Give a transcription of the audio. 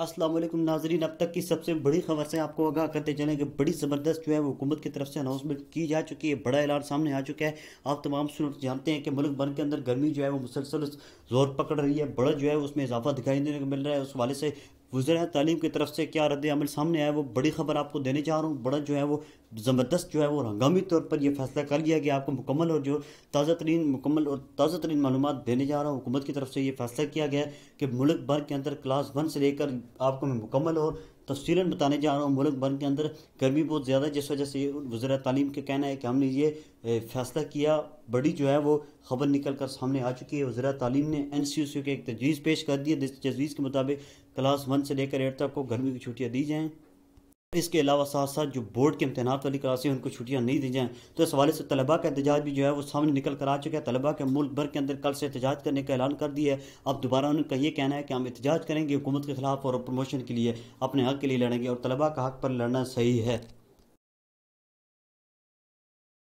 अस्सलाम वालेकुम नाजरीन अब तक की सबसे बड़ी खबर से आपको आगाह करते चलें कि बड़ी ज़बरदस्त जो है वो हुकूमत की तरफ से अनाउंसमेंट की जा चुकी है बड़ा ऐलान सामने आ चुका है आप तमाम सूरत जानते हैं कि मुल्क भर के अंदर गर्मी जो है वो मुसलसल जोर पकड़ रही है बड़ा जो है उसमें इजाफा दिखाई देने को मिल रहा है उस वाले से वजर तालीम की तरफ से क्या रद्द अमल सामने आया वो बड़ी खबर आपको देने चाह रहा हूँ बड़ा जो है वो ज़बरदस्त जो है वो हंगामी तौर पर यह फैसला कर लिया गया आपको मुकम्मल और जो ताज़ा तरीन मुकम्मल और ताज़ा तरीन मालूम देने जा रहा हूँ हुकूमत की तरफ से ये फैसला किया गया कि मुल्क भर के अंदर क्लास वन से लेकर आपको मुकम्मल और तफसीला बताने जा रहा हूँ मुल्क भर के अंदर गर्मी बहुत ज़्यादा है जिस वजह से वजरा तालीम का कहना है कि हमने ये फैसला किया बड़ी जो है वो खबर निकल कर सामने आ चुकी है वजरा तालीम ने एन सी यू के एक तजवीज़ पेश कर दी है जिस तजवीज़ के मुताबिक क्लास वन से लेकर एट तक को गर्मी की छुट्टियाँ दी जाएँ इसके अलावा साथ साथ जो बोर्ड के इम्तनात वाली हैं उनको छुट्टियाँ नहीं दी जाएँ तो इस हवाले से तलबा का एहतजाज भी जो है वो सामने निकल कर आ चुका है तलबा के मुल्क भर के अंदर कल से एहतजाज करने का ऐलान कर दिया है अब दोबारा उनका ये कहना है कि हम एहतजाज करेंगे हुकूमत के खिलाफ और प्रमोशन के लिए अपने हक के लिए लड़ेंगे और तलबा का हक पर लड़ना सही है